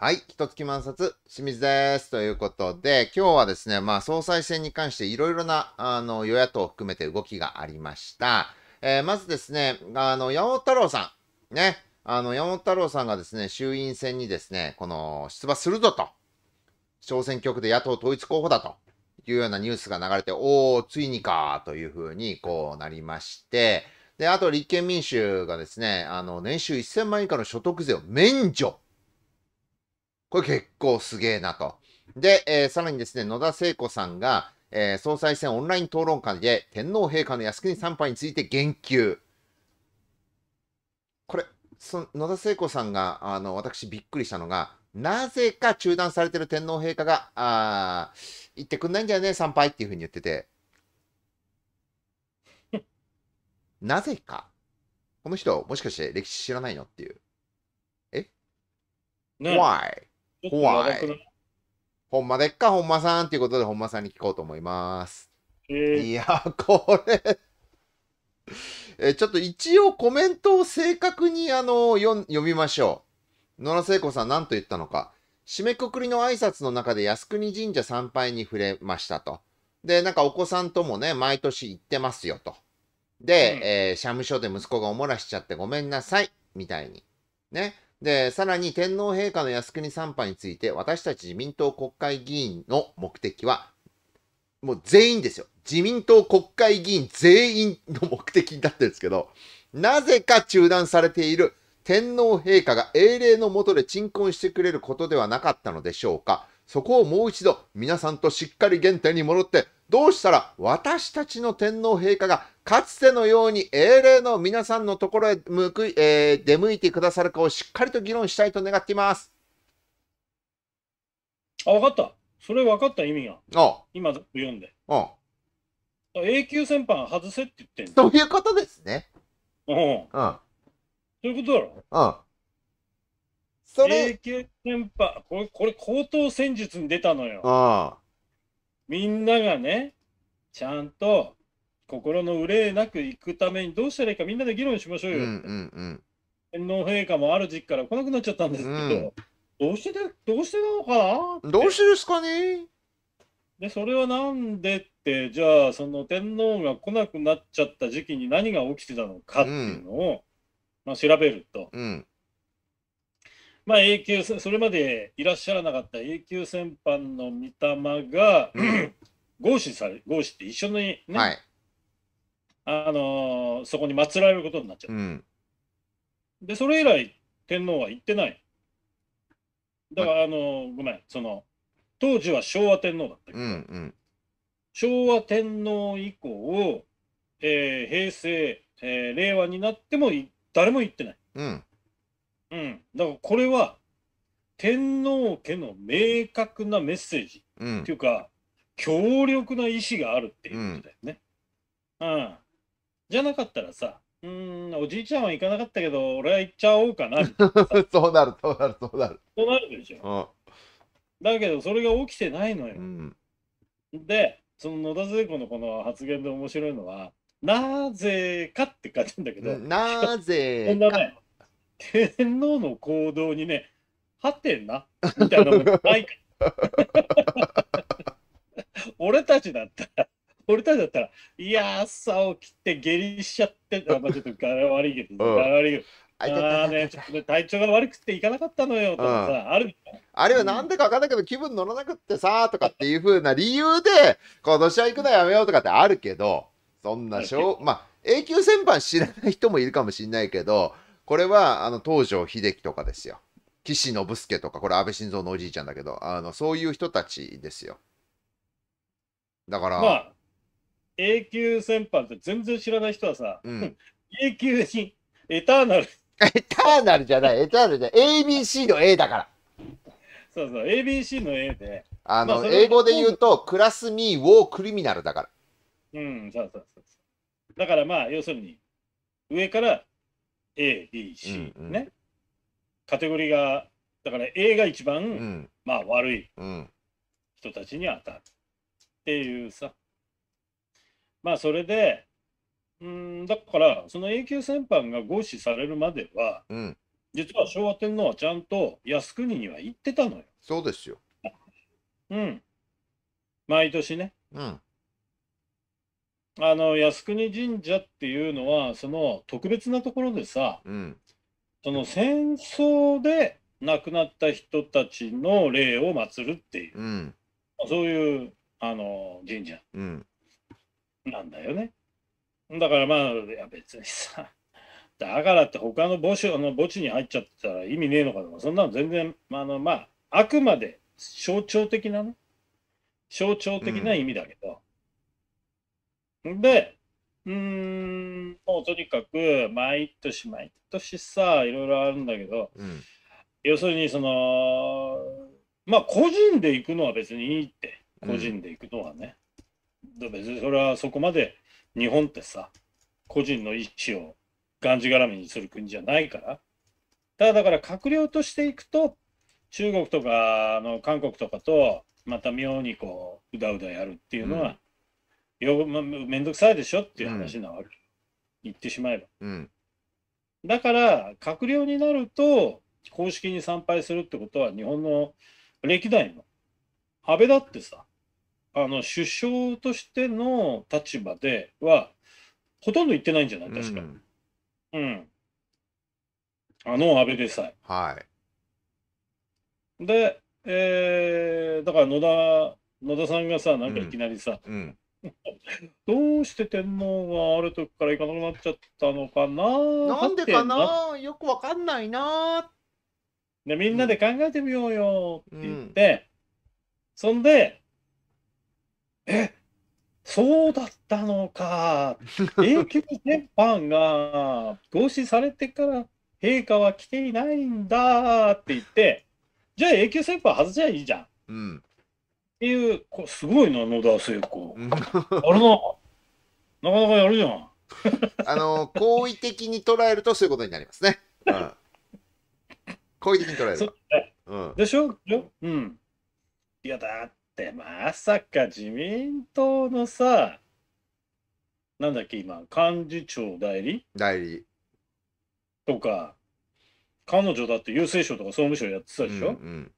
はい、一月満冊、清水です。ということで、今日はですね、まあ、総裁選に関していろいろな、あの、与野党を含めて動きがありました。えー、まずですね、あの、山本太郎さん、ね、あの、山本太郎さんがですね、衆院選にですね、この、出馬するぞと、小選挙区で野党統一候補だというようなニュースが流れて、おー、ついにか、というふうに、こうなりまして、で、あと立憲民主がですね、あの、年収1000万以下の所得税を免除。これ結構すげえなと。で、えー、さらにですね、野田聖子さんが、えー、総裁選オンライン討論会で天皇陛下の靖国参拝について言及。これ、そ野田聖子さんが、あの、私びっくりしたのが、なぜか中断されてる天皇陛下が、あ行ってくんないんだよね、参拝っていうふうに言ってて。なぜか。この人、もしかして歴史知らないのっていう。え、ね、?Why? 怖い。ほんまでっか、ほんまさんということで、ほんまさんに聞こうと思います。えー、いや、これえ、ちょっと一応コメントを正確にあの読みましょう。野良聖子さん何と言ったのか。締めくくりの挨拶の中で靖国神社参拝に触れましたと。で、なんかお子さんともね、毎年行ってますよと。で、うん、えー、社務所で息子がおもらしちゃってごめんなさい、みたいに。ね。で、さらに天皇陛下の靖国参拝について、私たち自民党国会議員の目的は、もう全員ですよ。自民党国会議員全員の目的になってるんですけど、なぜか中断されている天皇陛下が英霊の下で鎮魂してくれることではなかったのでしょうか。そこをもう一度皆さんとしっかり原点に戻ってどうしたら私たちの天皇陛下がかつてのように英霊の皆さんのところへ向く、えー、出向いてくださるかをしっかりと議論したいと願っています。あ、分かった。それ分かった意味が。あ今読んで。あ永久戦犯外せって言ってんそういうことですね。うん。そういうことだろ。うん。それ。永久戦犯、これ、これ、高等戦術に出たのよ。ああ。みんながね、ちゃんと心の憂いなく行くためにどうしたらいいかみんなで議論しましょうよって。うんうんうん、天皇陛下もある時期から来なくなっちゃったんですけど、うん、どうしてで、どうしてなのかなどうしてですかねで、それはなんでって、じゃあ、その天皇が来なくなっちゃった時期に何が起きてたのかっていうのを、うん、まあ、調べると、うん、まあ、A 級それまでいらっしゃらなかった A 級戦犯の御霊が、合祀され合祀って一緒にね、はい、あのー、そこに祀られることになっちゃった、うん、でそれ以来天皇は行ってないだから、あのー、ごめんその当時は昭和天皇だったけど、うんうん、昭和天皇以降、えー、平成、えー、令和になっても誰も行ってない、うんうん、だからこれは天皇家の明確なメッセージ、うん、っていうか強力な意志があるっていうことだよね。うん、じゃなかったらさうんおじいちゃんは行かなかったけど俺は行っちゃおうかな そうなるそうなるそうなる。そうなるでしょ。だけどそれが起きてないのよ。うん、でその野田聖子のこの発言で面白いのはなぜかって書じなんだけどなぜか。天皇の行動にね、はてんなみたいなない 俺たちだったら、俺たちだったら、いや、朝起きて下痢しちゃって、あまあ、ちょっと柄悪いけど、柄悪いけど。ああね、ちょっと体調が悪くて行かなかったのよとかさ、うん、あるあるいはなんでか分かんないけど、気分乗らなくってさとかっていうふうな理由で、今年は行くのやめようとかってあるけど、そんなしょう、まあ、永久戦犯知らない人もいるかもしれないけど、これはあの東條英機とかですよ。岸信介とか、これ安倍晋三のおじいちゃんだけど、あのそういう人たちですよ。だから。まあ、永久戦犯って全然知らない人はさ、うん、永久にエターナル。エターナルじゃない、エターナルじゃない、ABC の A だから。そうそう、ABC の A で。あの、まあ、英語で言うと、クラスミーウォークリミナルだから。うん、そうそうそう。だからまあ、要するに、上から ABC ね、うんうん、カテゴリーがだから A が一番、うん、まあ悪い人たちに当たるっていうさまあそれでうんだからその A 級戦犯が合視されるまでは、うん、実は昭和天皇はちゃんと靖国には行ってたのよ。そうですよ。うん。毎年ね。うん。あの靖国神社っていうのはその特別なところでさ、うん、その戦争で亡くなった人たちの霊を祀るっていう、うん、そういうあの神社なんだよね。うん、だからまあいや別にさだからって他の墓所の墓地に入っちゃったら意味ねえのかとかそんなの全然あのまああくまで象徴的なね象徴的な意味だけど。で、うーん、もうとにかく、毎年毎年さ、いろいろあるんだけど、うん、要するに、その、まあ、個人で行くのは別にいいって、個人で行くのはね。うん、別にそれはそこまで、日本ってさ、個人の意思をがんじがらめにする国じゃないから。ただだから閣僚としていくと、中国とかあの韓国とかとまた妙にこううだうだやるっていうのは、よ、ま、めんどくさいでしょっていう話なわけ。うん、言ってしまえば。うん、だから、閣僚になると、公式に参拝するってことは、日本の歴代の安倍だってさ、あの首相としての立場では、ほとんど言ってないんじゃない確か。うん、うん。あの安倍でさえ。はい。で、えー、だから野田、野田さんがさ、なんかいきなりさ、うん、どうして天皇がある時から行かなくなっちゃったのかななんでかなよくわかんないなでみんなで考えてみようよって言って、うん、そんでえそうだったのか 永久戦般が合祀されてから陛下は来ていないんだって言ってじゃあ永久戦犯外せばいいじゃん、うん、ていう、こすごいな、野田聖子。あれな、なかなかやるじゃん。あの、好意的に捉えるとそういうことになりますね。うん、好意的に捉えるうん、でしょうん。いや、だってまさか自民党のさ、なんだっけ、今、幹事長代理代理。とか、彼女だって郵政省とか総務省やってたでしょ、うんうん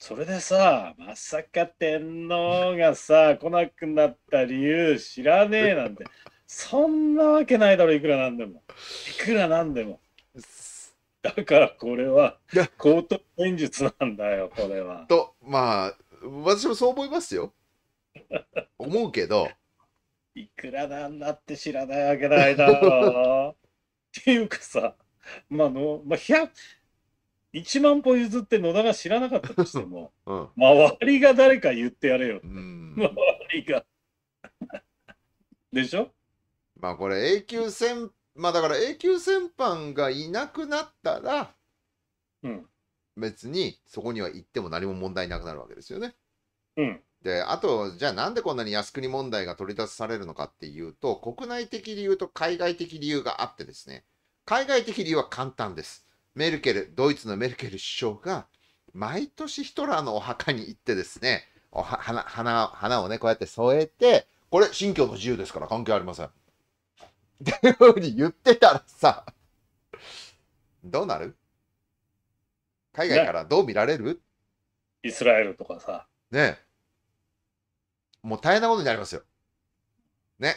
それでさ、まさか天皇がさ、来なくなった理由知らねえなんて、そんなわけないだろ、いくらなんでも。いくらなんでも。だからこれは、高等演術なんだよ、これは。と、まあ、私もそう思いますよ。思うけど。いくらなんだって知らないわけないだろう。っていうかさ、まあの、まあ100、1万歩譲って野田が知らなかったとしても、うん、周りが誰か言ってやれよって、周りがでしょまあこれ永久戦まあだから永久戦犯がいなくなったら、うん、別にそこには行っても何も問題なくなるわけですよね。うん、であとじゃあなんでこんなに靖国問題が取り出されるのかっていうと国内的理由と海外的理由があってですね海外的理由は簡単です。メルケル、ドイツのメルケル首相が、毎年ヒトラーのお墓に行ってですね、おは花花花をね、こうやって添えて、これ、信教の自由ですから関係ありません。っていうふうに言ってたらさ、どうなる海外からどう見られる、イスラエルとかさ。ねもう大変なことになりますよ。ね。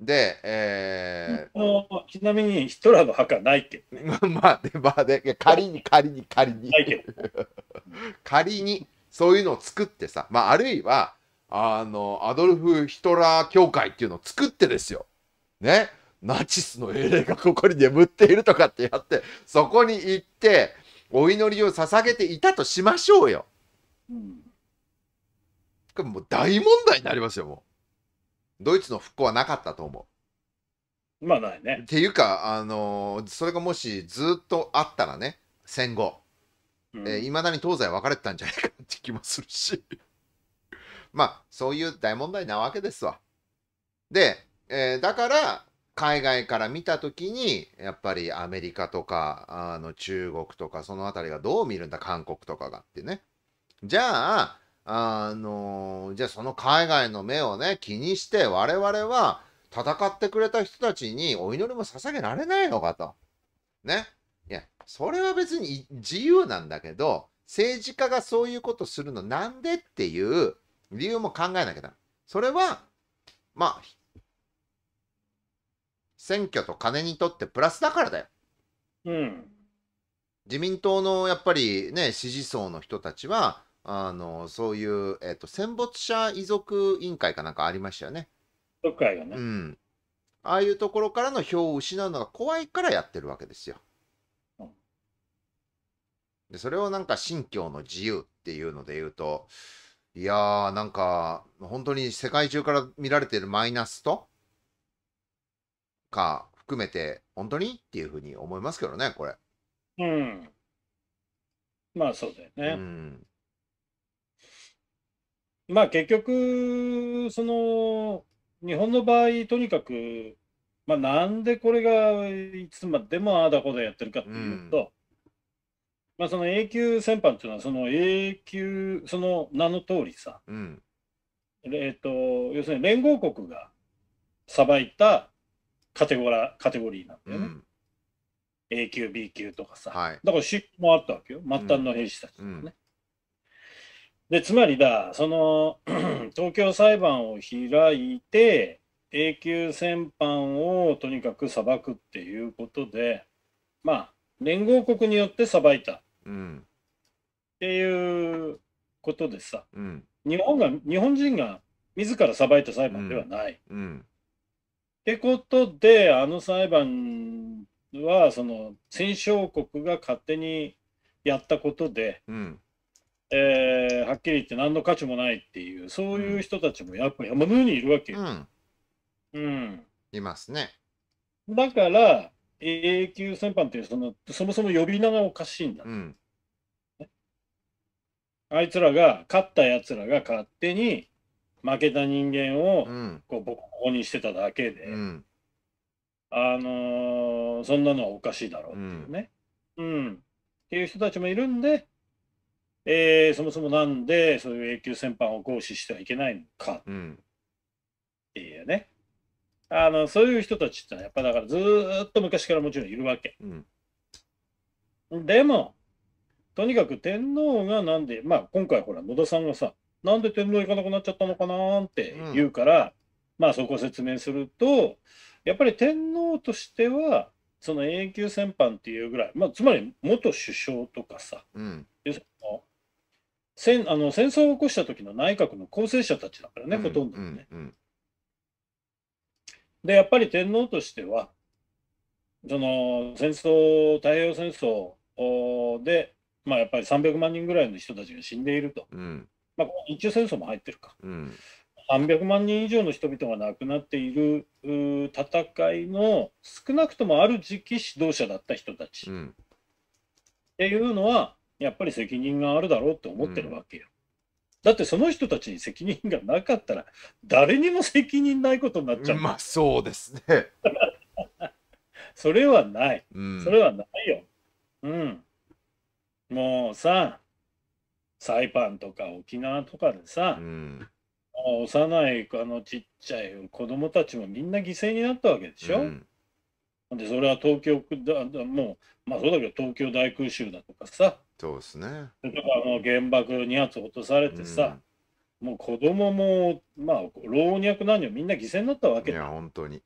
で、えー、ちなみにヒトラーの墓ないけど、ね、まあで、まあで、仮に仮に仮に 仮にそういうのを作ってさ、まあ、あるいはあのアドルフ・ヒトラー教会っていうのを作ってですよ、ね、ナチスの英霊がここに眠っているとかってやってそこに行ってお祈りを捧げていたとしましょうよ。うん、もう大問題になりますよもう。ドイツの復興はなかったと思う。まあないね。っていうか、あのそれがもしずっとあったらね、戦後、い、うん、ま、えー、だに東西分かれてたんじゃないかって気もするし まあ、そういう大問題なわけですわ。で、えー、だから、海外から見た時にやっぱりアメリカとかあの中国とかその辺りがどう見るんだ韓国とかがってねじゃああの、じゃあその海外の目をね、気にして我々は戦ってくれた人たちにお祈りも捧げられないのかと。ね。いや、それは別に自由なんだけど、政治家がそういうことするのなんでっていう理由も考えなきゃだ。それは、まあ、選挙と金にとってプラスだからだよ。うん。自民党のやっぱりね、支持層の人たちは、あのそういう、えーと、戦没者遺族委員会かなんかありましたよね。遺族会がね、うん。ああいうところからの票を失うのが怖いからやってるわけですよ。うん、でそれをなんか信教の自由っていうので言うといやーなんか本当に世界中から見られてるマイナスとか含めて本当にっていうふうに思いますけどねこれ。うん。まあそうだよね。うんまあ結局、その、日本の場合、とにかく、まあなんでこれがいつまでもああだこだやってるかっていうと、まあその永久戦犯っていうのは、その永久、その名の通りさ、うん、えっ、と、要するに連合国がさばいたカテゴラカテゴリーなんだよね。うん A 級、B 級とかさ、はい、だからしもあったわけよ、末端の兵士たちとかね。うんうん、でつまりだその 東京裁判を開いて永久戦犯をとにかく裁くっていうことでまあ連合国によって裁いたっていうことでさ、うん、日本が日本人が自ら裁いた裁判ではない。うんうん、ってことであの裁判はその戦勝国が勝手にやったことで。うんえー、はっきり言って何の価値もないっていうそういう人たちもやっぱ山のようにいるわけよ。うん、うん、いますね。だから永久戦犯っていうそのそもそも呼び名がおかしいんだ、うん、あいつらが勝ったやつらが勝手に負けた人間をこうボコボコにしてただけで、うん、あのー、そんなのはおかしいだろうっていうね、うん、うん、っていう人たちもいるんでえー、そもそもなんでそういう永久戦犯を行使してはいけないのか、うん、っていうねあのそういう人たちってのはやっぱだからずっと昔からもちろんいるわけ、うん、でもとにかく天皇がなんでまあ今回ほら野田さんがさなんで天皇行かなくなっちゃったのかなって言うから、うん、まあそこを説明するとやっぱり天皇としてはその永久戦犯っていうぐらい、まあ、つまり元首相とかさ、うん戦あの戦争を起こした時の内閣の構成者たちだからね、うん、ほとんどね、うんうん、で、やっぱり天皇としては、その戦争、太平洋戦争で、まあ、やっぱり300万人ぐらいの人たちが死んでいると、うん、まあ、日中戦争も入ってるか、うん、300万人以上の人々が亡くなっている戦いの少なくともある時期指導者だった人たち、っていうのは、やっぱり責任があるだろうって思ってるわけよ。だってその人たちに責任がなかったら誰にも責任ないことになっちゃう。まあそうですね。それはない。うん、それはないよ。うん。もうさ、サイパンとか沖縄とかでさ、うん、幼いあのちっちゃい子供たちもみんな犠牲になったわけでしょ。うん、でそれは東京だもうまあそうだけど東京大空襲だとかさ、そうですね。だからもう原爆2発落とされてさ、うん、もう子供も、まあ、老若男女みんな犠牲になったわけいや、本当に。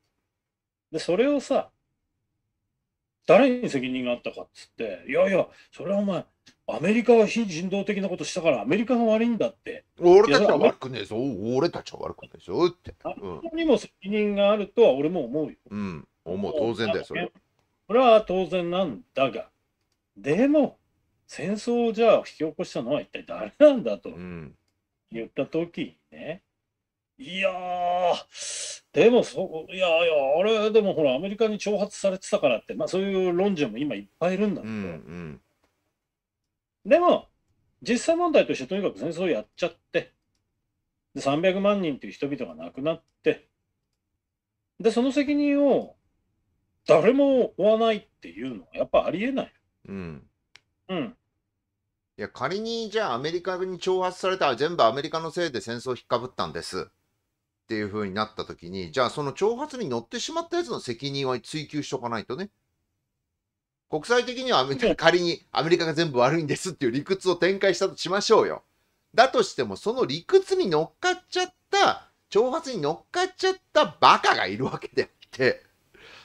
で、それをさ、誰に責任があったかっつって、いやいや、それはお前、アメリカは非人道的なことしたからアメリカが悪いんだって。俺たちは悪くねえぞ、俺たちは悪くねえぞって。あ、うん、にも責任があるとは俺も思うよ。うん、思う、当然だよ、それ。それは当然なんだが、でも、戦争をじゃあ引き起こしたのは一体誰なんだと言った時にね、うん、いやでもそいやいやあれでもほらアメリカに挑発されてたからって、まあ、そういう論者も今いっぱいいるんだけど、うんうん、でも実際問題としてとにかく戦争をやっちゃってで300万人という人々が亡くなってでその責任を誰も負わないっていうのはやっぱありえない。うんうん、いや、仮にじゃあアメリカに挑発されたら全部アメリカのせいで戦争をひっかぶったんですっていう風になった時に、じゃあその挑発に乗ってしまったやつの責任は追及しとかないとね。国際的にはアメリカ仮にアメリカが全部悪いんですっていう理屈を展開したとしましょうよ。だとしてもその理屈に乗っかっちゃった挑発に乗っかっちゃったバカがいるわけであって、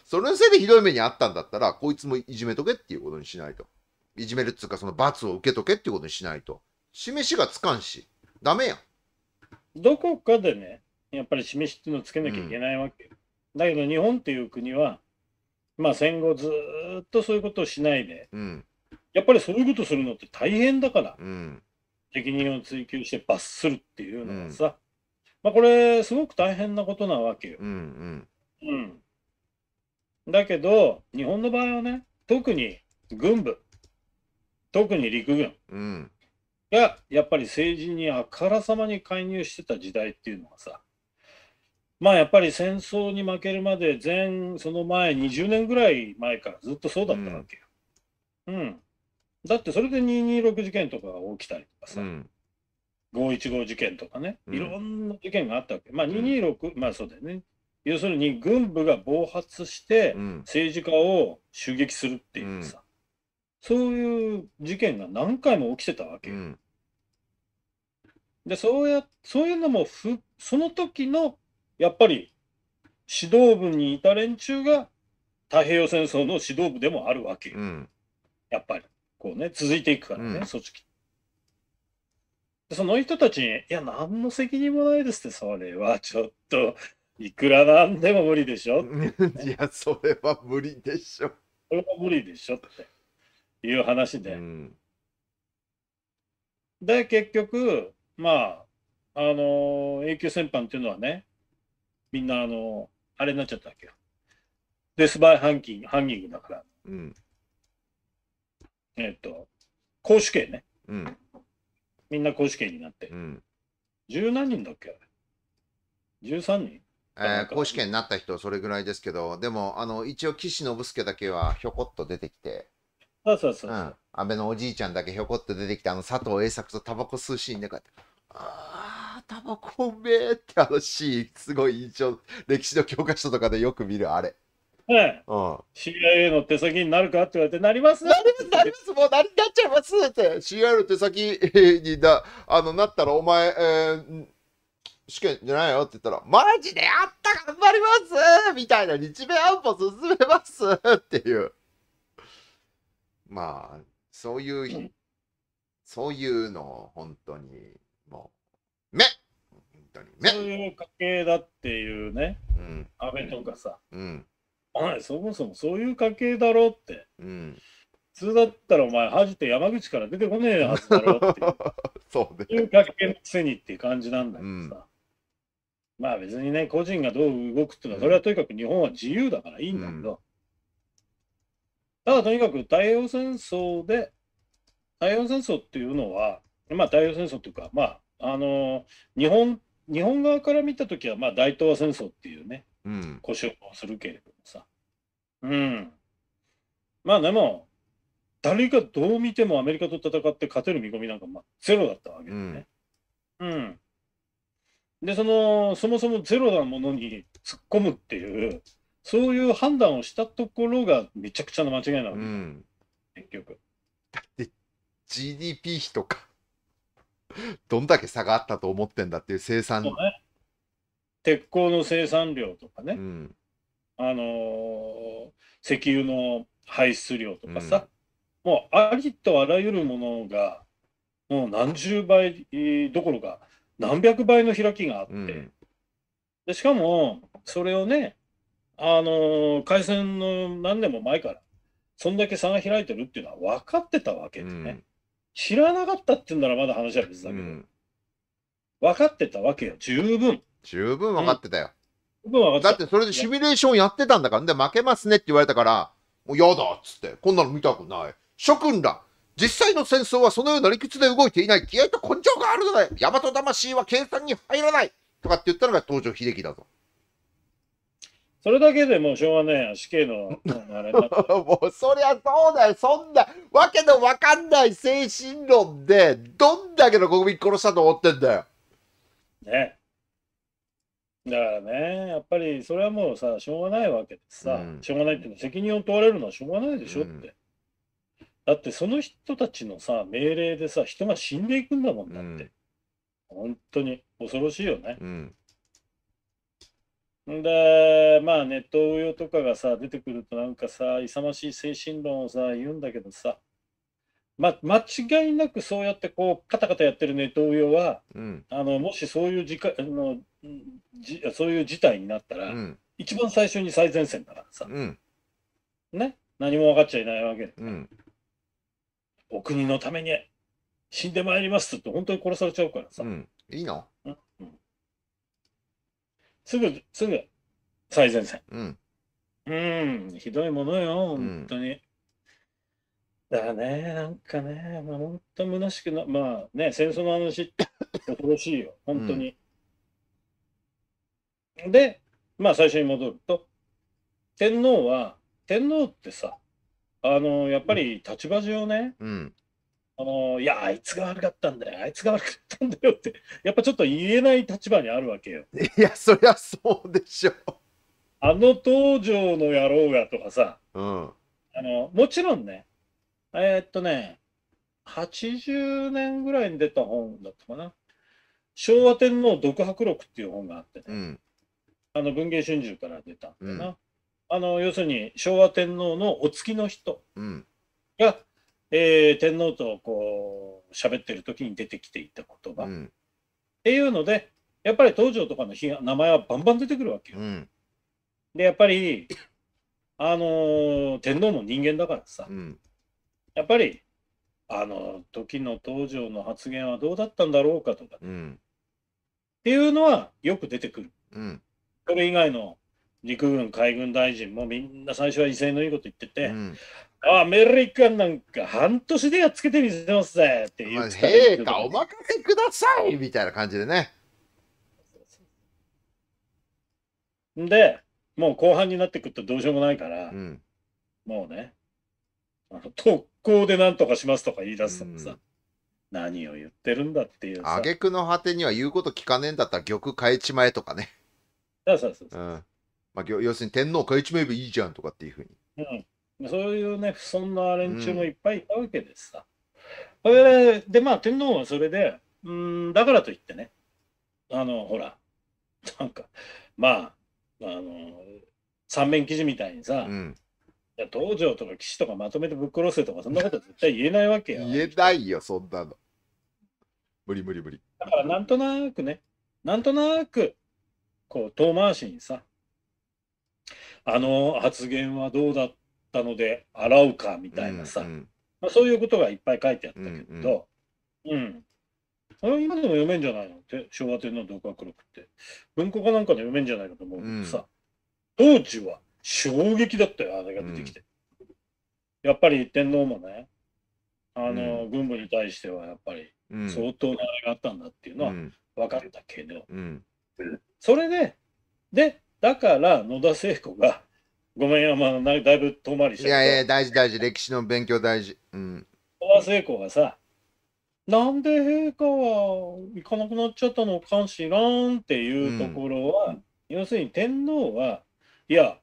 それのせいでひどい目にあったんだったら、こいつもいじめとけっていうことにしないと。いじめるっつうか、その罰を受けとけっていうことにしないと。示しがつかんし、ダメやん。どこかでね、やっぱり示しっていうのをつけなきゃいけないわけうん、だけど日本っていう国は、まあ戦後ずっとそういうことをしないで、うん、やっぱりそういうことするのって大変だから、うん、責任を追及して罰するっていうのがさ、まあこれすごく大変なことなわけよ。うんだけど、日本の場合はね、特に軍部、特に陸軍うんがやっぱり政治にあからさまに介入してた時代っていうのはさまあやっぱり戦争に負けるまで前その前20年ぐらい前からずっとそうだったわけよ。うん、だってそれで226事件とかが起きたりとかうさ、ん515事件とかねいろんな事件があったわけ。まあ226、まあそうだよね。要するに軍部が暴発して政治家を襲撃するっていうさ、そういう事件が何回も起きてたわけうよ。ん。で、そうや、そういうのもふ、その時の、やっぱり、指導部にいた連中が、太平洋戦争の指導部でもあるわけよ。うん。やっぱり、こうね、続いていくからね、うん組織。その人たちに、いや、何の責任もないですって、それはちょっと、いくらなんでも無理でしょ。いや、それは無理でしょ。それは無理でしょって。いう話で。うん、で、結局、まあ、あの永久戦犯っていうのはね、みんな、あのあれになっちゃったわけよ。デスバイハンキング、ハンギングだから。うん、えっ、と、公主刑ね。うん、みんな公主刑になって。十、何人だっけ ?13 人えー、公試験になった人それぐらいですけど、でもあの一応岸信介だけはひょこっと出てきて、そうそうそううん、安倍のおじいちゃんだけひょこっと出てきてあの佐藤栄作とタバコ吸うシーンでこうやって「ああタバコうめえ」ってあのシーンすごい印象歴史の教科書とかでよく見るあれ。ね、うん、CIA の手先になるかって言われて、なりますなります、なります、もうなりなっちゃいますって、CIA の手先になあのなったら、お前、えー、試験じゃないよって言ったら、マジであった頑張りますみたいな、日米安保進めますっていう。まあ、そういう、そういうの、本当に、もう、目本当に、そういう家系だっていうね、うん、安倍とかさ、うん、おそもそもそういう家系だろって、うん、普通だったらお前、恥じて山口から出てこねえはずだろっていう、そういう家系のくせにっていう感じなんだけどさ。うん、まあ別にね、個人がどう動くっていうのは、それはとにかく日本は自由だからいいんだけど、ただとにかく太陽戦争で、太陽戦争っていうのは、まあ、太陽戦争というか、まああの日本日本側から見たときは、まあ、大東亜戦争っていうね、故障をするけれどもさ、うん、まあでも、誰がどう見てもアメリカと戦って勝てる見込みなんか、まあ、ゼロだったわけでね。うん、うんで、その、そもそもゼロなものに突っ込むっていう、そういう判断をしたところがめちゃくちゃの間違いなの、うん、結局。だって GDP 比とか どんだけ差があったと思ってんだっていう生産、ね、鉄鋼の生産量とかね、うん、あのー、石油の排出量とかさ、うん、もうありとあらゆるものがもう何十倍どころか何百倍の開きがあって、でしかもそれをねあの開戦の何年も前から、そんだけ差が開いてるっていうのは分かってたわけでね、うん、知らなかったって言うならまだ話は別だけど、うん、分かってたわけよ、十分。十分分かってたよ。うん、分分ただってそれでシミュレーションやってたんだから、で、負けますねって言われたから、もう嫌だっつって、こんなの見たくない。諸君ら、実際の戦争はそのような理屈で動いていない。気合と根性があるのだよ。大和魂は計算に入らない。とかって言ったのが東条英機だぞ。それだけでもうしょうがないや死刑のあれ もうそりゃそうだよそんなわけのわかんない精神論でどんだけの国民殺したと思ってんだよねだからねやっぱりそれはもうさしょうがないわけでさ、うん、しょうがないっての責任を問われるのはしょうがないでしょって、うん、だってその人たちのさ命令でさ人が死んでいくんだもんだって、うん、本当に恐ろしいよね、うんでまあネット運用とかがさ出てくるとなんかさ勇ましい精神論をさ言うんだけどさ、ま、間違いなくそうやってこうカタカタやってるネット運用は、うん、あのもしそういう時あのじそういう事態になったら、うん、一番最初に最前線だからさ、うん、ね何も分かっちゃいないわけで、お国のために死んでまいりますって本当に殺されちゃうからさ、いいのすぐ、すぐ、最前線。うん。うん、ひどいものよ、本当に。うん、だからね、なんかね、まあ、本当虚しくな、まあね、戦争の話って恐ろしいよ、本当に。うん、で、まあ最初に戻ると、天皇は、天皇ってさ、あの、やっぱり立場上ね、うん、あのいや、あいつが悪かったんだよ、あいつが悪かったんだよって、やっぱちょっと言えない立場にあるわけよ。いや、そりゃそうでしょ。あの東条の野郎がとかさ、うん、あのもちろんね、えー、っとね、80年ぐらいに出た本だったかな、昭和天皇独白録っていう本があってね、うん、あの文藝春秋から出たんだな、うん、あの要するに昭和天皇のお付きの人がえー、天皇とこう喋ってる時に出てきていた言葉、うん、っていうのでやっぱり東條とかの名前はバンバン出てくるわけよ。うん、でやっぱりあのー、天皇も人間だからさ、うん、やっぱりあの時の東條の発言はどうだったんだろうかとか、っていうのはよく出てくる。それ以外の陸軍海軍大臣もみんな最初は威勢のいいこと言ってて、うん、アメリカなんか半年でやっつけてみせますぜって言う。て陛下お任せくださいみたいな感じでね。で、もう後半になってくるとどうしようもないから、うん、もうね、あの特攻でなんとかしますとか言い出すのさ、うん、何を言ってるんだっていうさ。挙句の果てには言うこと聞かねえんだったら玉変えちまえとかね。そうそうそうそう。うんまあ、要するに天皇変えちまえばいいじゃんとかっていうふうに。うんそういうね、不尊な連中もいっぱいいたわけでさ。それで、まあ、天皇はそれで、うん、だからといってね、あの、ほら、なんか、まあ、あの、三面記事みたいにさ、うん、いや道場とか騎士とかまとめてぶっ殺せとか、そんなこと絶対言えないわけよ。言えないよ、そんなの。無理無理無理。だから、なんとなくね、なんとなく、こう、遠回しにさ、あの発言はどうだったったので洗うかみたいなさ、うんうん、まあ、そういうことがいっぱい書いてあったけど、うん、うん、れ今でも読めんじゃないのって昭和天皇同学録って文庫かなんかで読めんじゃないかと思うけどさ、当時は衝撃だったよあれが出てきて、やっぱり天皇もねあの、軍部に対してはやっぱり相当なあれがあったんだっていうのは分かったけど、それででだから野田聖子がごめんまあ、だいぶ遠回りしてる。いやいや、大事大事、歴史の勉強大事。うん。小川聖子がさ、なんで陛下は行かなくなっちゃったのかしらんっていうところは、うん、要するに天皇は、いや、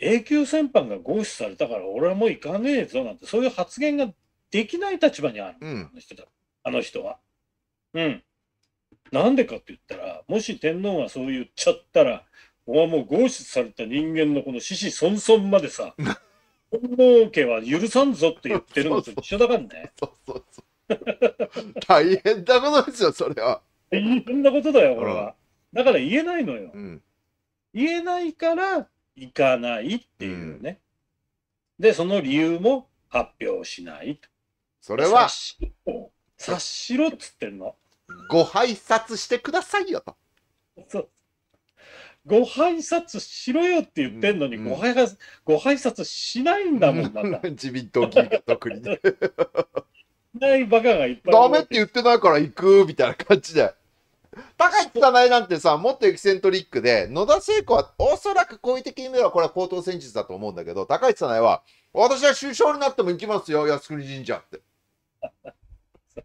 永久戦犯が合祀されたから俺はもう行かねえぞなんて、そういう発言ができない立場にある、うん、あの人は。うん。なんでかって言ったら、もし天皇がそう言っちゃったら、お前もう合質された人間のこの獅子孫孫までさ、本能家は許さんぞって言ってるのと一緒だからね。大変なことですよ、それは。大変なことだよ、これは。だから言えないのよ。うん、言えないから行かないっていうね。うん、で、その理由も発表しないと。それは。察しろっつってんの。ご拝察してくださいよと。そうご拝察しろよって言ってんのに、うんうん、ご拝ご拝察しないんだもんだ 自民党議員が特にないバカがいっぱい。ダメって言ってないから行くみたいな感じで。高市早苗なんてさ、もっとエキセントリックで、野田聖子はおそらく好意的に見ればこれは高等戦術だと思うんだけど、高市早苗は、私は首相になっても行きますよ、靖国神社って。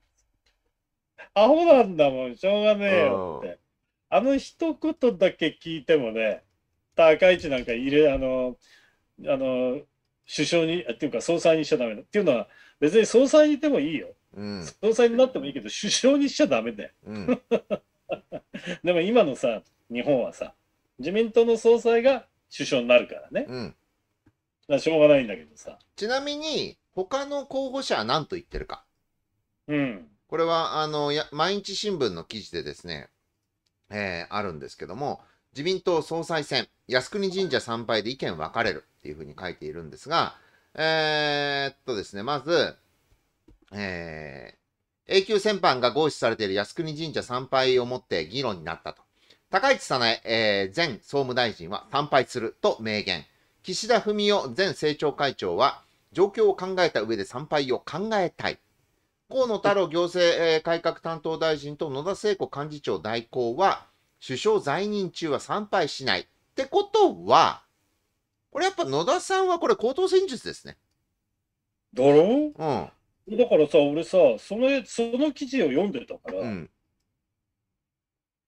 アホなんだもん、しょうがねえよって。あの一言だけ聞いてもね、高市なんか入れ、あの、あの、首相に、っていうか総裁にしちゃだめだ。っていうのは、別に総裁にでてもいいよ。うん、総裁になってもいいけど、首相にしちゃだめだよ。うん、でも今のさ、日本はさ、自民党の総裁が首相になるからね。うん、しょうがないんだけどさ。ちなみに、他の候補者は何と言ってるか。うん。これは、あの、や毎日新聞の記事でですね、えー、あるんですけども、自民党総裁選、靖国神社参拝で意見分かれるっていうふうに書いているんですが、えー、っとですね、まず、えー、永久戦犯が合意されている靖国神社参拝をもって議論になったと。高市早苗、えー、前総務大臣は参拝すると明言。岸田文雄前政調会長は状況を考えた上で参拝を考えたい河野太郎行政改革担当大臣と野田聖子幹事長代行は、首相在任中は参拝しない。ってことは、これやっぱ野田さんはこれ、高等戦術ですね。だろうん。だからさ、俺さ、その、その記事を読んでたから、うん、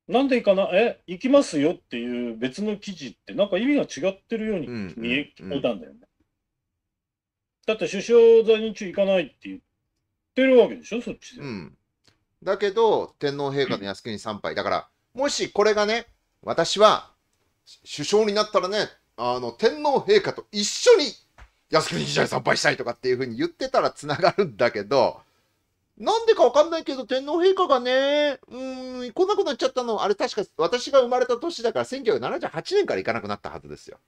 なんで行かない、え、行きますよっていう別の記事って、なんか意味が違ってるように見え、うんたんだよね。だって首相在任中行かないって言っってるわけでしょ、そっちで。うん。だけど、天皇陛下の靖国参拝。だから、もしこれがね、私は首相になったらね、あの、天皇陛下と一緒に靖国神社に参拝したいとかっていうふうに言ってたらつながるんだけど、なんでかわかんないけど、天皇陛下がね、うん、来なくなっちゃったの、あれ確か私が生まれた年だから、1978年から行かなくなったはずですよ。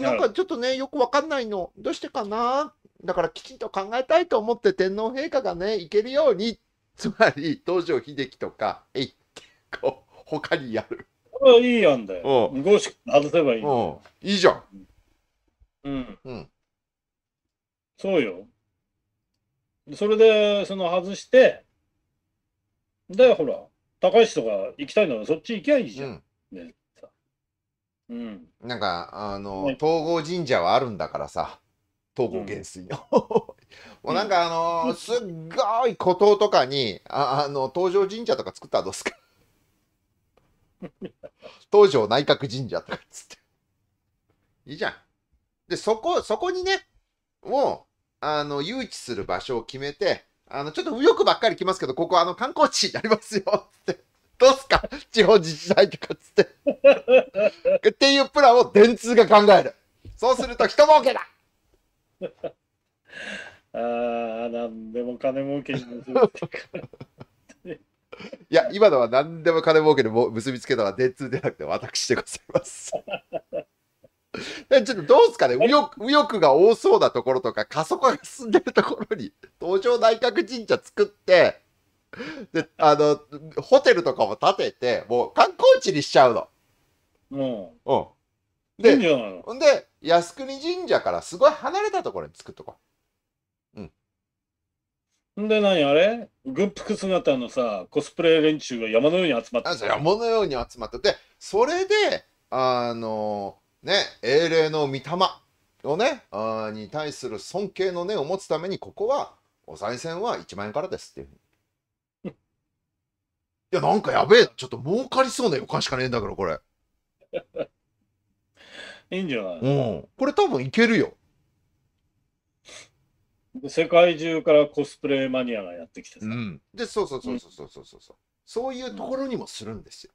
なんかちょっとね、よくわかんないの。どうしてかなだからきちんと考えたいと思って天皇陛下がね、行けるように、つまり東條英機とか、えい、こう、ほかにやる。いいやんだよ。ゴシ外せばいい。いいじゃん。うん。うん。そうよ。それで、その外して、で、ほら、高橋とか行きたいならそっち行きゃいいじゃん。うん。ね、うん、なんか、あの、東郷統合神社はあるんだからさ。東郷元帥の、もうなんかあのー、すっごい孤島とかにああの東条神社とか作ったらどうすか 東条内閣神社とかっつっていいじゃんでそこそこにねもうあの誘致する場所を決めてあのちょっと右翼ばっかり来ますけどここあの観光地になりますよって どうすか地方自治体とかっつって っていうプランを電通が考えるそうすると人儲けだ ああ、なんでも金儲けに結びつけた。いや、今のは何でも金儲けにも結びつけたのは電通でなくて私でございます。えちょっとどうですかね右翼右翼が多そうなところとか過疎化が進んでるところに東京内閣神社作ってであのホテルとかも建ててもう観光地にしちゃうの。うん。うん、でいいんで靖国神社からすごい離れたところに作っとこう。うん。で何あれ軍服姿のさコスプレ連中が山のように集まって山のように集まってでそれであのね英霊の御霊をねあに対する尊敬の念を持つためにここはお賽銭は1万円からですっていう。いや、なんかやべえ。ちょっと儲かりそうな予感しかねえんだけど、これ。いいんじゃないうん。これ多分いけるよ。世界中からコスプレマニアがやってきてさ。うん、で、そうそうそうそうそうそうそう。そういうところにもするんですよ。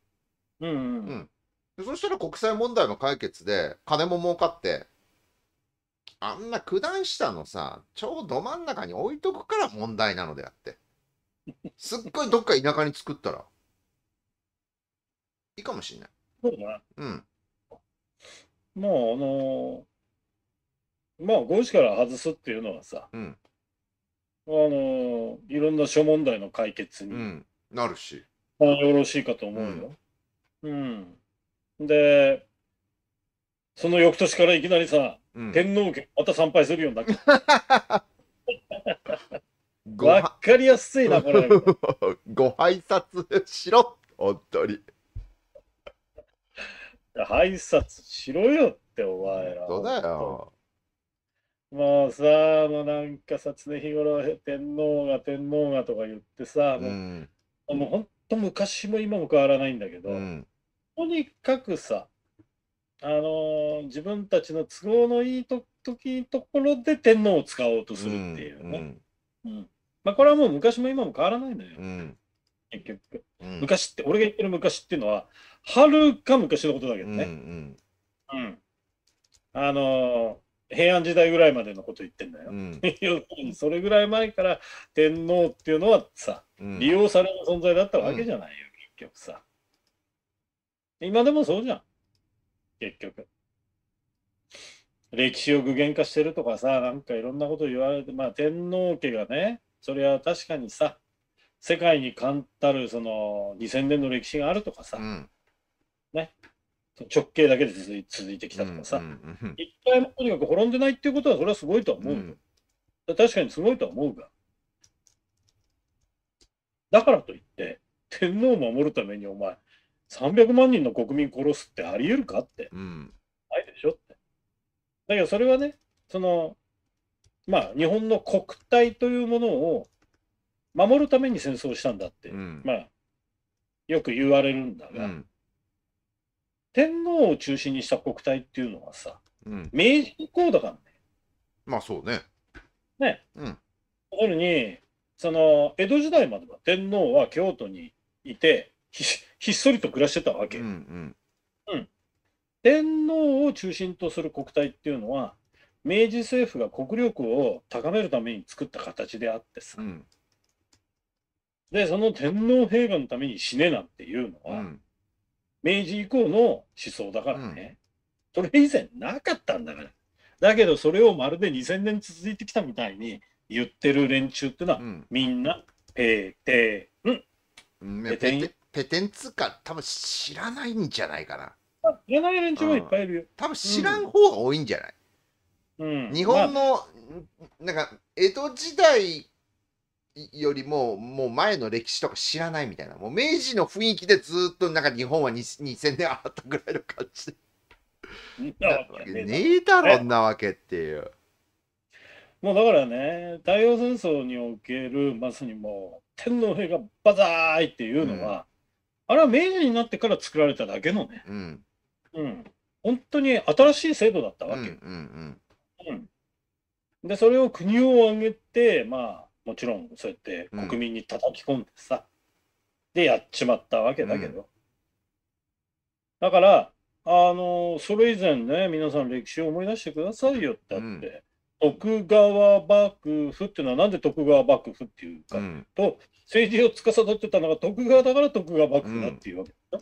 うん、うん。そしたら国際問題の解決で金も儲かって、あんな九段下のさ、ちょうど真ん中に置いとくから問題なのであって。すっごいどっか田舎に作ったら、いいかもしんない。そうだな。うん。もうあのまあ5時から外すっていうのはさ、うん、あのいろんな諸問題の解決に、なるし、まあ、よろしいかと思うよ。うん、でその翌年からいきなりさ、天皇家また参拝するようになった。わかりやすいな、これ。ご挨拶しろ、本当に。挨拶しろよってお前ら。そうだよ。もうさ、もうなんかさ、常日頃天皇が天皇がとか言ってさ、もう,、ん、もう本当昔も今も変わらないんだけど、うん、とにかくさ、あのー、自分たちの都合のいいと時ところで天皇を使おうとするっていうね。うん、うん、まあ、これはもう昔も今も変わらないのよ、結局、昔って、俺が言ってる昔っていうのは、はるか昔のことだけどね。うん、うん、あのー、平安時代ぐらいまでのこと言ってんだよ。うん、それぐらい前から天皇っていうのはさ、利用される存在だったわけじゃないよ、結局さ。今でもそうじゃん、結局。歴史を具現化してるとかさ、なんかいろんなこと言われて、まあ天皇家がね、それは確かにさ、世界に冠たるその2000年の歴史があるとかさ、うん、ね、直径だけで続い続いてきたとかさ、一回もとにかく滅んでないっていうことは、それはすごいとは思うよ。うん、確かにすごいとは思うが。だからといって、天皇を守るためにお前、300万人の国民殺すってあり得るかって、うん、ないでしょって。だけどそれはね、その、まあ、日本の国体というものを守るために戦争したんだって、うん、まあ、よく言われるんだが、うん天皇を中心にした国体っていうのはさ、うん、明治以降だからね。まあそうね。ね。うん。ところに、その江戸時代までは天皇は京都にいてひ、ひっそりと暮らしてたわけ。うん、うんうん、天皇を中心とする国体っていうのは、明治政府が国力を高めるために作った形であってさ。うん、で、その天皇陛下のために死ねなんていうのは、明治以降の思想だからね、うん、それ以前なかったんだからだけどそれをまるで2000年続いてきたみたいに言ってる連中ってのは、うん、みんなペテン、ペテンペテンつか多分知らないんじゃないかな知らない連中もいっぱいいるよ、うん、多分知らん方が多いんじゃない、うん、日本の、まあ、なんか江戸時代よりも、もう前の歴史とか知らないみたいな。もう明治の雰囲気でずっとなんか日本は2000年あったぐらいの感じで。ねえだろ、んなわけっていう。もうだからね、太陽戦争における、まさにもう、天皇陛下バザーイっていうのは、うん、あれは明治になってから作られただけのね、うん。うん。本当に新しい制度だったわけ。うん、うん、で、それを国を挙げて、まあ、もちろんそうやって国民に叩き込んでさ、うん、でやっちまったわけだけど、うん、だからあのそれ以前ね皆さん歴史を思い出してくださいよってあって、うん、徳川幕府っていうのは何で徳川幕府っていうかと、政治を司ってたのが徳川だから徳川幕府だっていうわけだ、うん、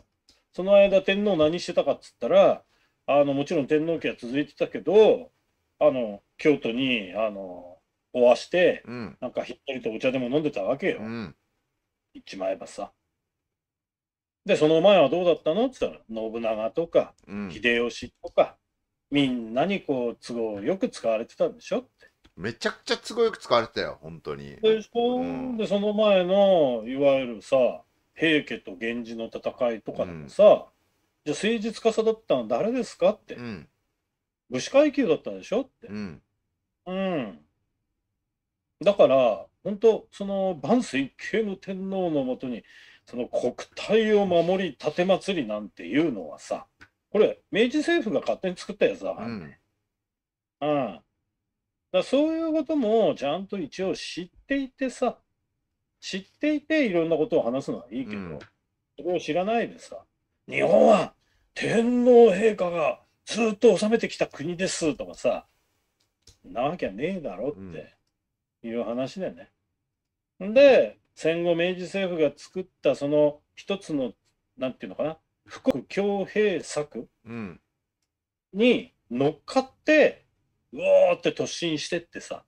その間天皇何してたかっつったらあのもちろん天皇家は続いてたけどあの京都にあの壊して、うん、なんかひっくりとお茶でも飲んでたわけよ。うん、行っちまえばさ。で、その前はどうだったのって言ったら、信長とか、秀吉とか、うん、みんなにこう、都合よく使われてたんでしょって。めちゃくちゃ都合よく使われてたよ、本当に。で、そ,、うん、でその前の、いわゆるさ、平家と源氏の戦いとかでもさ、うん、じゃあ政治家さだったの誰ですかって、うん、武士階級だったでしょって、うん、うん、だから、本当、その万世一系の天皇のもとに、その国体を守り、盾祭りなんていうのはさ、これ、明治政府が勝手に作ったやつだからね。うん、だそういうこともちゃんと一応知っていてさ、知っていていろんなことを話すのはいいけど、うん、それを知らないでさ、日本は天皇陛下がずっと治めてきた国ですとかさ、なわけねえだろって。いう話でね。で、戦後明治政府が作ったその一つの、なんていうのかな、富国強兵策に乗っかって、うおーって突進してってさ、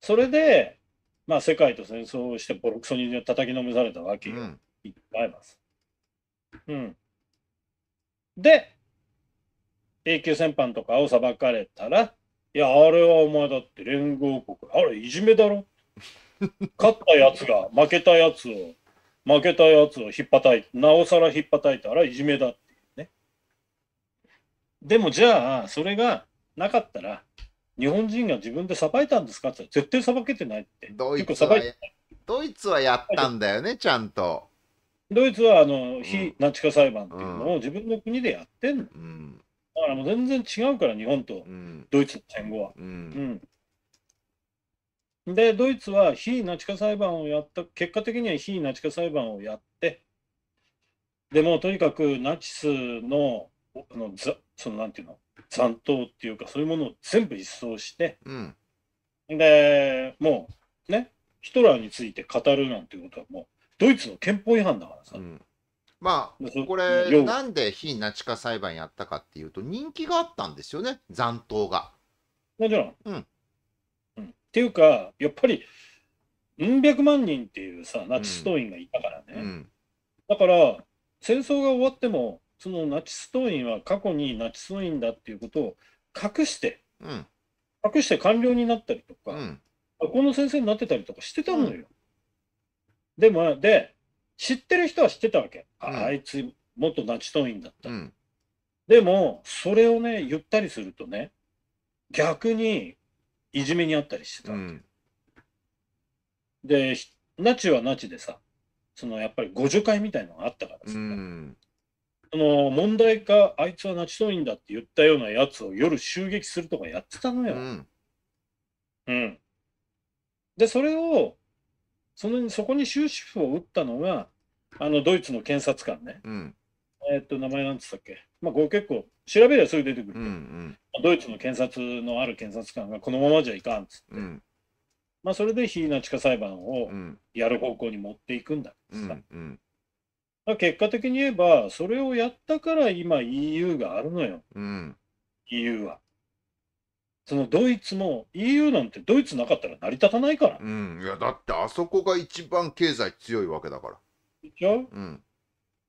それで、まあ、世界と戦争をしてボロクソに叩きのめされたわけよ。うん、いっぱいあります。うん。で、永久戦犯とかを裁かれたら、いや、あれはお前だって連合国、あれいじめだろ 勝ったやつが負けたやつを、負けたやつをひっぱたいて、なおさらひっぱたいたらいじめだっていうね。でもじゃあ、それがなかったら、日本人が自分でさばいたんですかって絶対さばけてないって。ドイツはドイツはやったんだよね、ちゃんと。ドイツはあの非ナチ化裁判っていうのを自分の国でやってんの。うんだからもう全然違うから、日本とドイツの戦後は。ううんで、ドイツは非ナチ化裁判をやった、結果的には非ナチ化裁判をやって、でもうとにかくナチスの、あのざそのなんていうの、残党っていうか、そういうものを全部一掃して、うんで、もうね、ヒトラーについて語るなんていうことは、もうドイツの憲法違反だからさ、うんまあ、これ、なんで非ナチ化裁判やったかっていうと、人気があったんですよね、残党が。もちろん。うん。っていうか、やっぱり、うん百万人っていうさ、ナチス党員がいたからね。うんうん、だから、戦争が終わっても、そのナチス党員は過去にナチス党員だっていうことを隠して、うん、隠して官僚になったりとか、学校の先生になってたりとかしてたのよ。でも、で、知ってる人は知ってたわけ。あ,、あいつ、もっとナチ党員だった。でも、それをね、言ったりするとね、逆にいじめにあったりしてたわけ。うん、で、ナチはナチでさ、そのやっぱり互助会みたいのがあったからさ、うん、その問題か、あいつはナチ党員だって言ったようなやつを夜襲撃するとかやってたのよ。うん、うん、で、それをそのそこに終止符を打ったのが、あのドイツの検察官ね、うん、えっと名前なんつったっけ、まあ、こ結構、調べればそれ出てくるけど、うんうんまあ、ドイツの検察のある検察官が、このままじゃいかんっつって、うん、まあ、それで非ナチ化裁判をやる方向に持っていくんだっどさ。うんうん結果的に言えば、それをやったから今 EU があるのよ、うん、EU は。そのドイツも EU なんてドイツなかったら成り立たないから。うん、いやだってあそこが一番経済強いわけだから。でしょうん、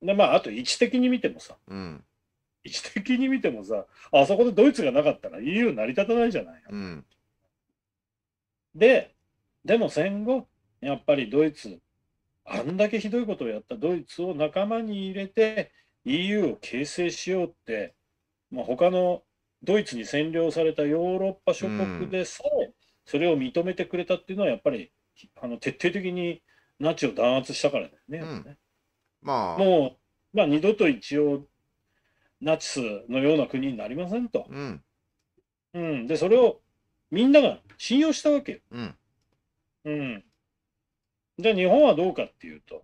でまああと位置的に見てもさうん、位置的に見てもさあそこでドイツがなかったら EU 成り立たないじゃないの。うん、ででも戦後やっぱりドイツあんだけひどいことをやったドイツを仲間に入れて EU を形成しようって、まあ、他のドイツに占領されたヨーロッパ諸国でさえ、それを認めてくれたっていうのは、やっぱりあの徹底的にナチを弾圧したからだよね。うんまあ、もう、まあ、二度と一応、ナチスのような国になりませんと。うん、うん、で、それをみんなが信用したわけよ。うん、うん、じゃあ、日本はどうかっていうと、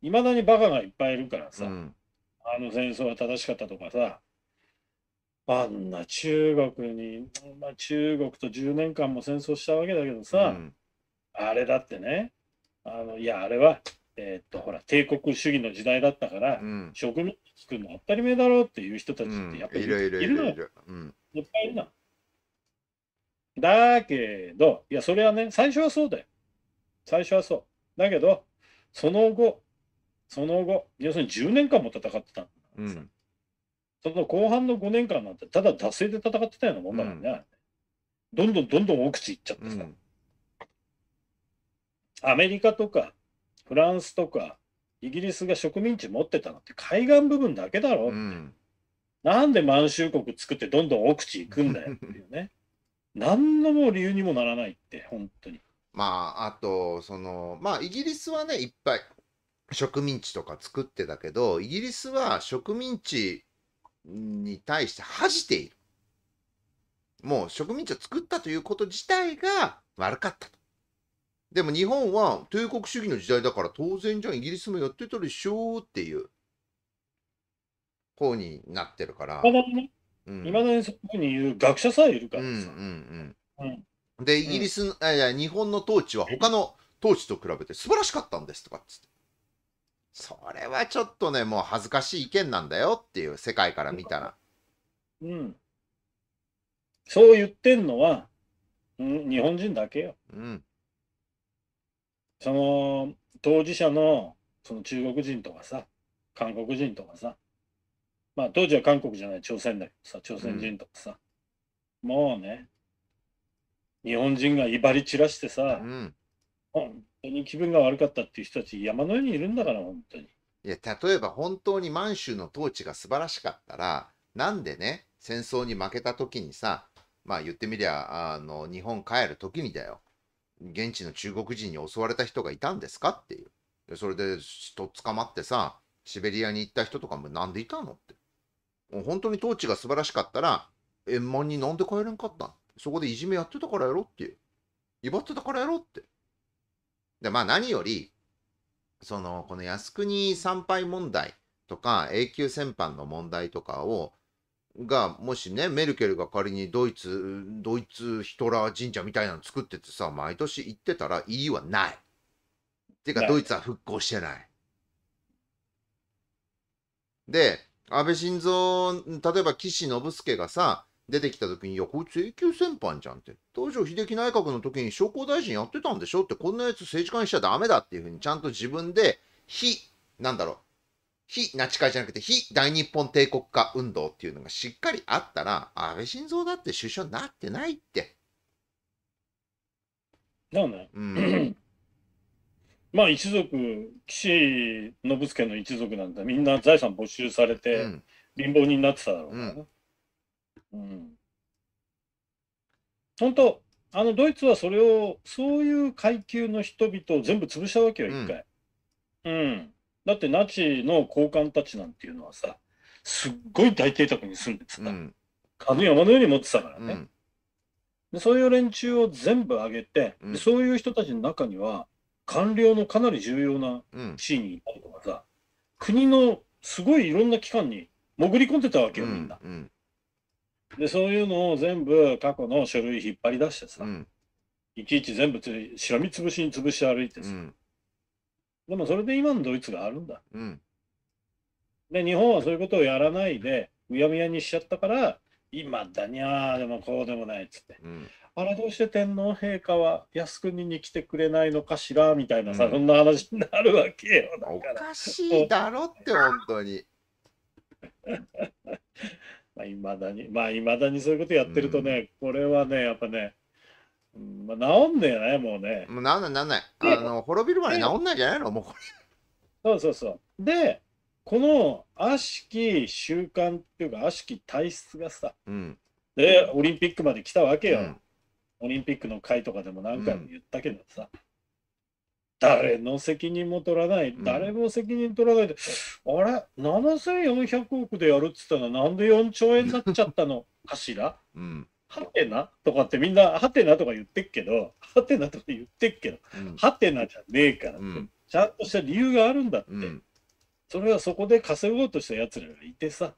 いまだにバカがいっぱいいるからさ、うん、あの戦争は正しかったとかさ、あんな中国に、まあ、中国と10年間も戦争したわけだけどさ、うんあれだってね、あのいや、あれは、えー、っとほら帝国主義の時代だったから、うん、植民地作るの当たり前だろうっていう人たちってやっぱりいるのよ。いっぱいいるの。だけど、いや、それはね、最初はそうだよ。最初はそう。だけど、その後、その後、要するに10年間も戦ってたんだからさ。うんその後半の5年間なんて、ただ惰性で戦ってたようなもんだもんね、うん、どんどんどんどん奥地行っちゃってさ、うん、アメリカとかフランスとかイギリスが植民地持ってたのって海岸部分だけだろって、うん、なんで満州国作ってどんどん奥地行くんだよっていうね 何のも理由にもならないって本当にまああとそのまあイギリスはねいっぱい植民地とか作ってたけどイギリスは植民地に対して恥じている。もう植民地を作ったということ自体が悪かったと。でも日本は帝国主義の時代だから当然じゃイギリスもやってたでしょうっていう方になってるから。いまだにね、うん、だにそいうに学者さえいるからさ。うんうんうん。うん、で、イギリス、うん、いや日本の統治は他の統治と比べて素晴らしかったんですとかっつって。それはちょっとね、もう恥ずかしい意見なんだよっていう世界から見たら。うん。そう言ってんのは、うん、日本人だけよ。うん。その、当事者の、その中国人とかさ、韓国人とかさ、まあ当時は韓国じゃない朝鮮だけどさ、朝鮮人とかさ、うん、もうね、日本人が威張り散らしてさ、うん、に気分が悪かったっていう人たち山のようにいるんだから本当に。いや例えば本当に満州の統治が素晴らしかったらなんでね戦争に負けた時にさまあ言ってみりゃあの日本帰る時にだよ現地の中国人に襲われた人がいたんですかっていうそれで人捕まってさシベリアに行った人とかもなんでいたのってもう本当に統治が素晴らしかったら円満になんで帰れんかったんそこでいじめやってたからやろっていう威張ってたからやろってで、まあ何より、その、この靖国参拝問題とか、永久戦犯の問題とかを、が、もしね、メルケルが仮にドイツ、ドイツヒトラー神社みたいなの作っててさ、毎年行ってたら EU はない。っていうか、ドイツは復興してない。で、安倍晋三、例えば岸信介がさ、出てきた時に、いや、こいつ永久戦犯じゃんって。東条秀樹内閣の時に商工大臣やってたんでしょって、こんなやつ政治家にしちゃダメだっていうふうに、ちゃんと自分で、非、なんだろう、非ナチ会じゃなくて、非大日本帝国化運動っていうのがしっかりあったら、安倍晋三だって首相になってないって。だよね。うん。まあ一族、岸信介の一族なんだ。みんな財産没収されて、貧乏人になってただろうからね。うんうん、本当あのドイツはそれをそういう階級の人々を全部潰したわけよ一回、うん、うん、だってナチの高官たちなんていうのはさすっごい大邸宅に住んでてさ、うん、金山のように持ってたからね、うん、でそういう連中を全部上げて、うん、そういう人たちの中には官僚のかなり重要な地位にいたりとかさ、国のすごいいろんな機関に潜り込んでたわけよみんな。うんでそういうのを全部過去の書類引っ張り出してさ、うん、いちいち全部しらみつぶしに潰して歩いてさ、うん、でもそれで今のドイツがあるんだ、うん、で日本はそういうことをやらないでうやむやにしちゃったから今だにゃーでもこうでもないっつって、あれどうして天皇陛下は靖国に来てくれないのかしらみたいなさ、そんな話になるわけよだからおかしいだろって本当に まあ、未だに、まあ、未だにそういうことやってるとね、これはね、やっぱね、うんまあ、治んねえね、もうね。もう治んない、治んない。あの、滅びるまで治んないんじゃないの、もうこれ。そうそうそう。で、この悪しき習慣っていうか、悪しき体質がさ、うん、で、オリンピックまで来たわけよ。うん、オリンピックの会とかでも何回も言ったけどさ。うん誰の責任も取らない、誰も責任取らないで、うん、あれ、7400億でやるっつったら、なんで4兆円になっちゃったのかしら、うん、はてなとかってみんな、はてなとか言ってっけど、はてなとか言ってっけど、うん、はてなじゃねえからって、うん、ちゃんとした理由があるんだって、それはそこで稼ごうとしたやつらがいてさ、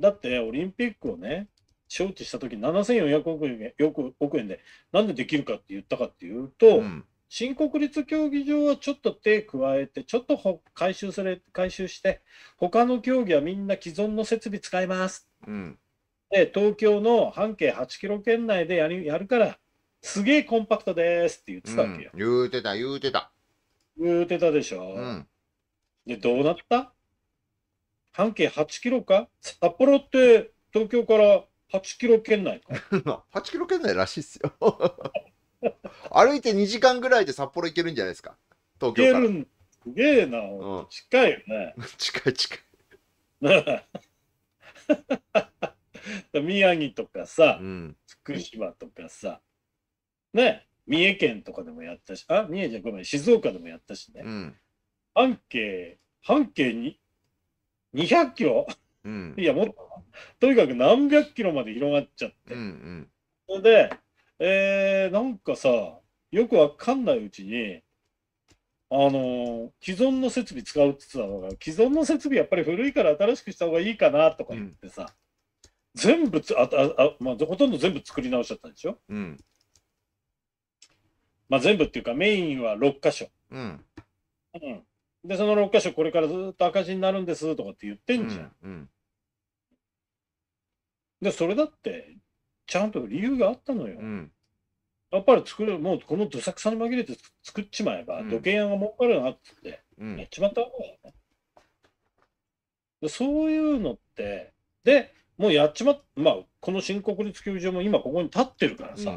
だってオリンピックをね、招致したとき、7400億円億円で、なんでできるかって言ったかっていうと、うん新国立競技場はちょっと手加えて、ちょっと回収され回収して、他の競技はみんな既存の設備使います。うん、で、東京の半径8キロ圏内でやりやるから、すげえコンパクトですって言ってたわけよ。うん、言うてた、言うてた。言うてたでしょ。うん、で、どうなった半径8キロか札幌って東京から8キロ圏内か。8 キロ圏内らしいっすよ。歩いて2時間ぐらいで札幌行けるんじゃないですか東京から行けるすげえな、うん、近いよね 近い近い 宮城とかさ、うん、福島とかさね三重県とかでもやったしあ三重じゃごめん静岡でもやったしね、うん、半径半径に200キロ、うん、いやもっととにかく何百キロまで広がっちゃって、うんうん、それでえー、なんかさ、よくわかんないうちに、あの既存の設備使うって言ってたのが、既存の設備やっぱり古いから新しくした方がいいかなとか言ってさ、うん、全部ああまあ、ほとんど全部作り直しちゃったんでしょ、うん、まあ、全部っていうか、メインは6箇所。うん、うん、で、その6箇所、これからずっと赤字になるんですとかって言ってんじゃん。で、それだって、ちゃんと理由があったのよ。うんやっぱり作る、もうこのどさくさに紛れて作っちまえば、うん、時計屋が儲かるなっつって、やっちまった方がいそういうのって、で、もうやっちまっ、まあ、この新国立球場も今ここに立ってるからさ、うん、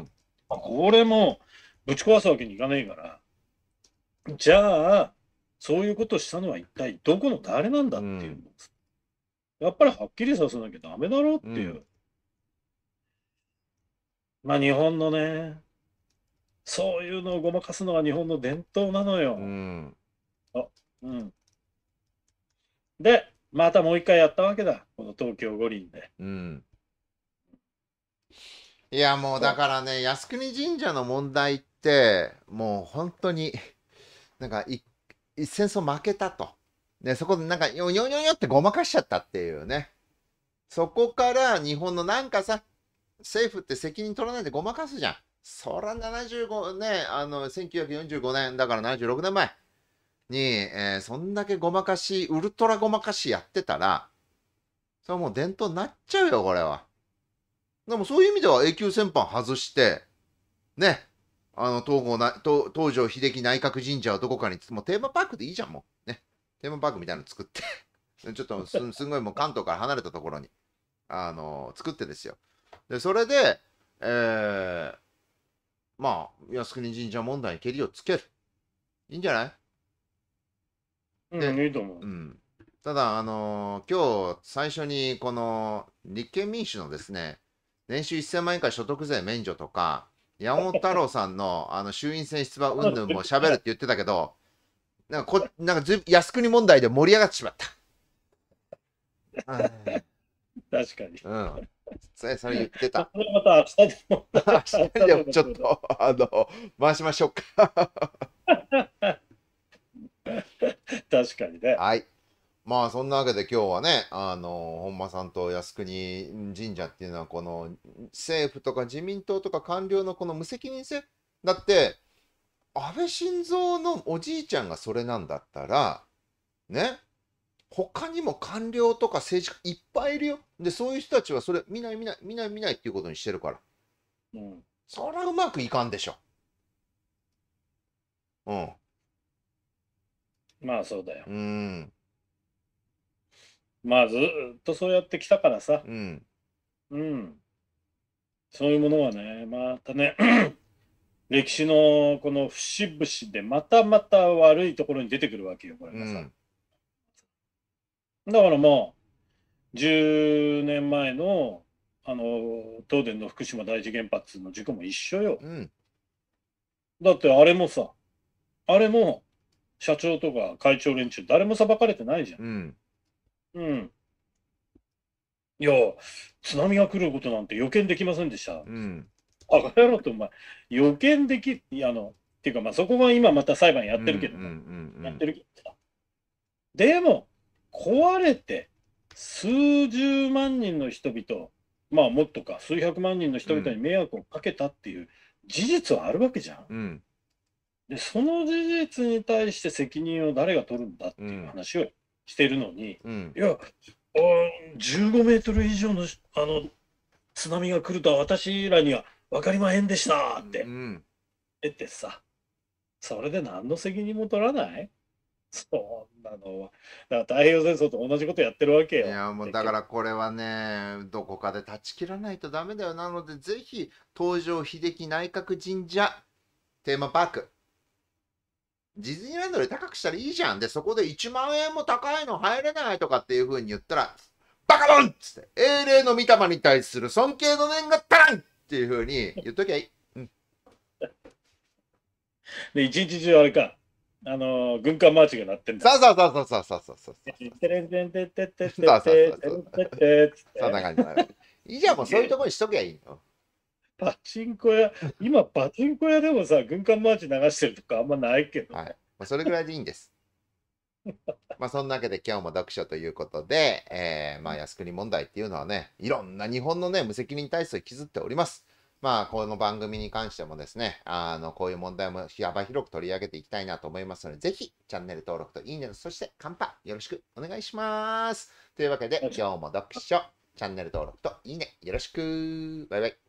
まあ、これもぶち壊すわけにいかないから、じゃあ、そういうことをしたのは一体どこの誰なんだっていう、やっぱりはっきりさせなきゃダメだろうっていう。まあ日本のね、そういうのをごまかすのは日本の伝統なのよ。うん。あうん、で、またもう一回やったわけだ、この東京五輪で。うん。いやもうだからね、靖国神社の問題って、もう本当に、なんか一戦争負けたと。ね、そこでなんか、よよよよってごまかしちゃったっていうね。そこから日本のなんかさ、政府って責任取らないでごまかすじゃん。そら75ね、あの、1945年、だから76年前に、えー、そんだけごまかし、ウルトラごまかしやってたら、それはもう伝統になっちゃうよ、これは。でもそういう意味では永久戦犯外して、ね、あの、東郷な、東東条英機内閣神社はどこかに、もうテーマパークでいいじゃん、もう。ね。テーマパークみたいなの作って ちょっとす、すんごいもう関東から離れたところに、あの、作ってですよ。で、それで、えー、まあ、靖国神社問題にけりをつける。いいんじゃないうん、いいと思う。うん。ただ、あのー、今日最初にこの立憲民主のですね、年収1000万円以下所得税免除とか、山本太郎さんのあの衆院選出馬云々も喋るって言ってたけど、なんかこなんかず靖国問題で盛り上がってしまった。確かに。うんそれそれ言ってた。それまた明日でも。明日でもちょっと、あの、回しましょうか。確かにね。はい。まあそんなわけで今日はね、あの、本間さんと靖国神社っていうのは、この政府とか自民党とか官僚のこの無責任性だって、安倍晋三のおじいちゃんがそれなんだったら、ね、他にも官僚とか政治家いっぱいいるよ。で、そういう人たちはそれ見ない見ない見ない見ないっていうことにしてるから。うん。そりゃうまくいかんでしょ。うん。まあそうだよ。うん。まあずっとそうやってきたからさ。うん。うん。そういうものはね、またね、歴史のこの節々でまたまた悪いところに出てくるわけよ、これがさ。うん、だからもう、10年前のあの東電の福島第一原発の事故も一緒よ、うん、だってあれもさあれも社長とか会長連中誰も裁かれてないじゃん、うんうん、いや津波が来ることなんて予見できませんでした、うん、あかやろってお前予見できあのっていうかまあそこが今また裁判やってるけど、やってるけどでも壊れて数十万人の人々、まあもっとか、数百万人の人々に迷惑をかけたっていう事実はあるわけじゃん。うん、でその事実に対して責任を誰が取るんだっていう話をしてるのに、うん、いや、15メートル以上のあの津波が来るとは私らには分かりまへんでしたって、うん、てさ、それで何の責任も取らない そんなのは。だから太平洋戦争と同じことやってるわけよ。いやもうだからこれはね、どこかで断ち切らないとダメだよ。なのでぜひ、東条秀樹内閣神社テーマパーク。ディズニーランドで高くしたらいいじゃん。で、そこで1万円も高いの入れないとかっていうふうに言ったら、バカボンっつって、英霊の御霊に対する尊敬の念が足らんっていうふうに言っときゃいい。うん、で、一日中あれか、あの軍艦マーチが鳴ってんだ。さあさあさあさあさあさあさあ。そう。テレンテンテンテンテンテテテテそんな感じいいじゃん、もうそういうところにしとけばいいの。パチンコ屋、今パチンコ屋でもさ、軍艦マーチ流してるとかあんまないけど。はい。まあ、それぐらいでいいんです。まあそんなわけで今日も読書ということで、えー、まあ靖国問題っていうのはね、いろんな日本のね、無責任体質を引きずっております。まあ、この番組に関してもですね、あの、こういう問題も幅広く取り上げていきたいなと思いますので、ぜひ、チャンネル登録といいね、そして、カンパ、よろしくお願いします。というわけで、今日も読書、チャンネル登録といいね、よろしく。バイバイ。